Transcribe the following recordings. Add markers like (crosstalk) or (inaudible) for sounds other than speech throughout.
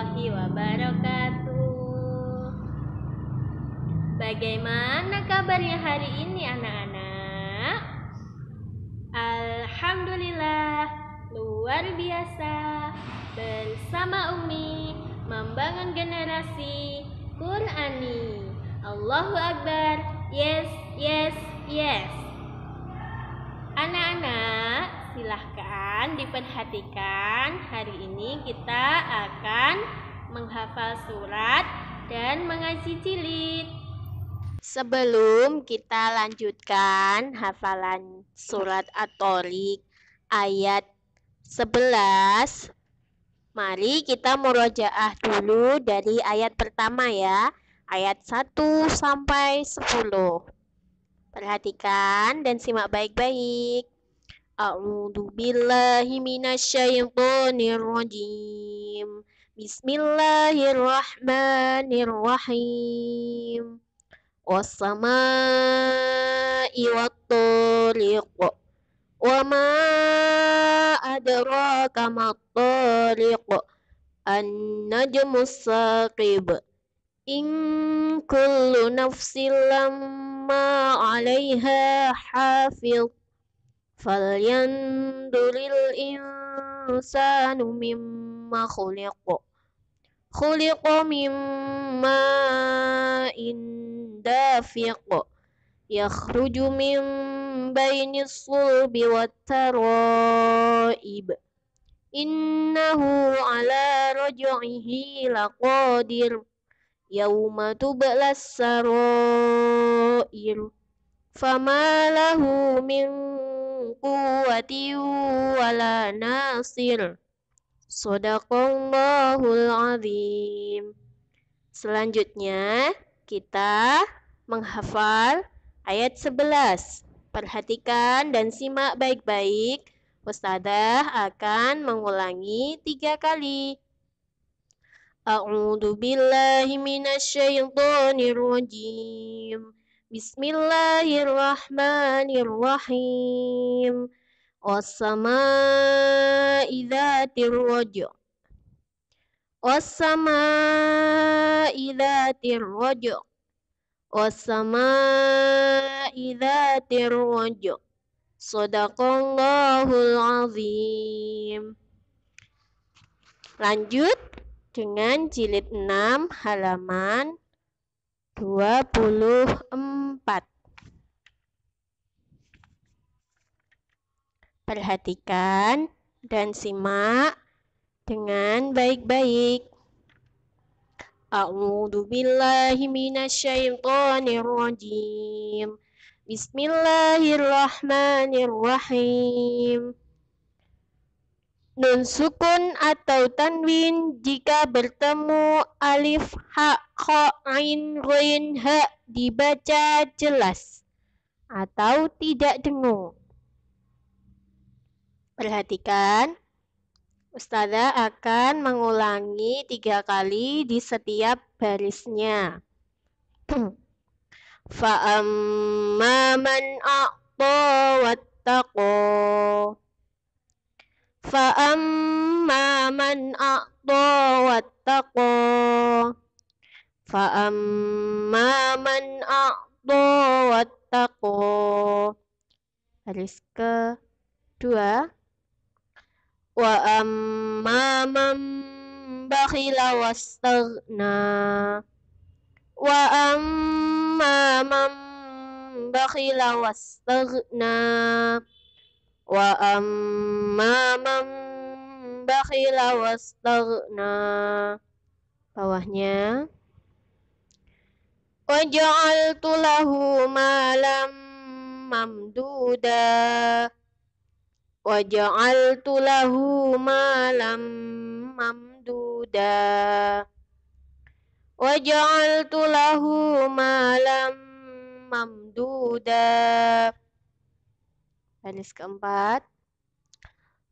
warahmatullahi wabarakatuh. Bagaimana kabarnya hari ini anak-anak? Alhamdulillah, luar biasa. Bersama Umi membangun generasi Qurani. Allahu Akbar. Yes, yes, yes. Silahkan diperhatikan, hari ini kita akan menghafal surat dan mengaji jilid. Sebelum kita lanjutkan hafalan surat at ayat 11, mari kita murojaah dulu dari ayat pertama ya, ayat 1 sampai 10. Perhatikan dan simak baik-baik. A'udzu billahi minasyaitonir rajim. Bismillahirrahmanirrahim. Wassama'i wattariq. Wa ma adraka mattariq. An-najmus saqib. In kullu nafsin lamma 'alaiha hafiz falyanzuril insanu mimma khuliqo khuliqo mimma indafiqo yakhruju min bainis sulbi wat taraib innahu ala rajuihi laqadir yawma tublas sarair fama lahu min quwwati wala nasir. Sadaqallahul azim. Selanjutnya, kita menghafal ayat 11. Perhatikan dan simak baik-baik. Ustazah akan mengulangi tiga kali. A'udzu billahi minasyaitonir rajim. Bismillahirrahmanirrahim. Wassama'i dhatir ruju'. Wassama'i dhatir ruju'. Wassama'i dhatir ruju'. Shadaqallahul azim. Lanjut dengan jilid 6 halaman dua puluh empat. Perhatikan dan simak dengan baik-baik. A'udhu billahi minasyaitonir rajim. Bismillahirrahmanirrahim nun sukun atau tanwin jika bertemu alif ha kho ain ruin ha dibaca jelas atau tidak dengung. Perhatikan, Ustazah akan mengulangi tiga kali di setiap barisnya. (clears throat) Fa'amma man a'ta wattaqo Faam من أعطى واتقى فأما من أعطى واتقى baris ke dua waam amma man bakhila wastaghna wa amma man wa amma man bakhila wastaghna bawahnya wa ja'altu lahu malam mamduda wa ja'altu lahu malam mamduda wa ja'altu lahu malam mamduda baris keempat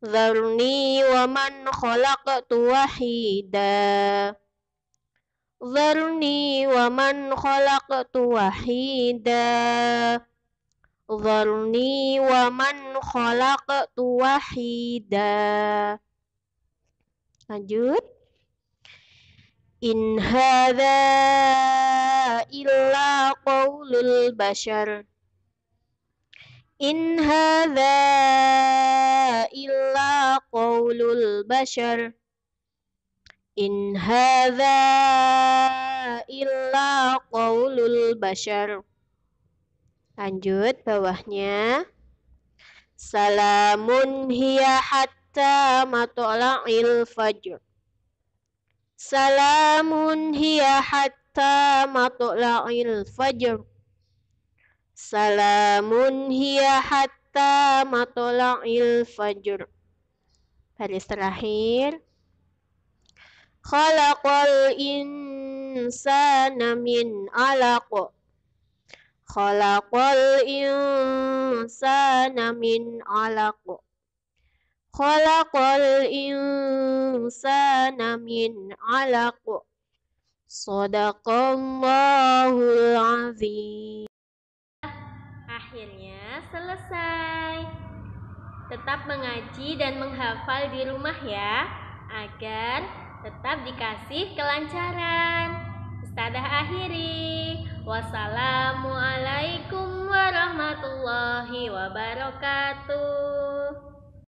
zarni wa man khalaqtu wahida zarni wa man khalaqtu wahida zarni wa man khalaqtu wahida Lanjut In hadza illa qaulul bashar In هذا illa قول bashar In هذا illa قول bashar Lanjut bawahnya. Salamun hiya hatta matla'il fajr. Salamun hiya hatta matla'il fajr. Salamun hiya hatta matola'il fajr. Baris terakhir. Khalaqal insana min alaq. Khalaqal insana min alaq. Khalaqal insana min alaq. Sadaqallahul azim akhirnya selesai. Tetap mengaji dan menghafal di rumah ya, agar tetap dikasih kelancaran. Ustazah akhiri. Wassalamualaikum warahmatullahi wabarakatuh.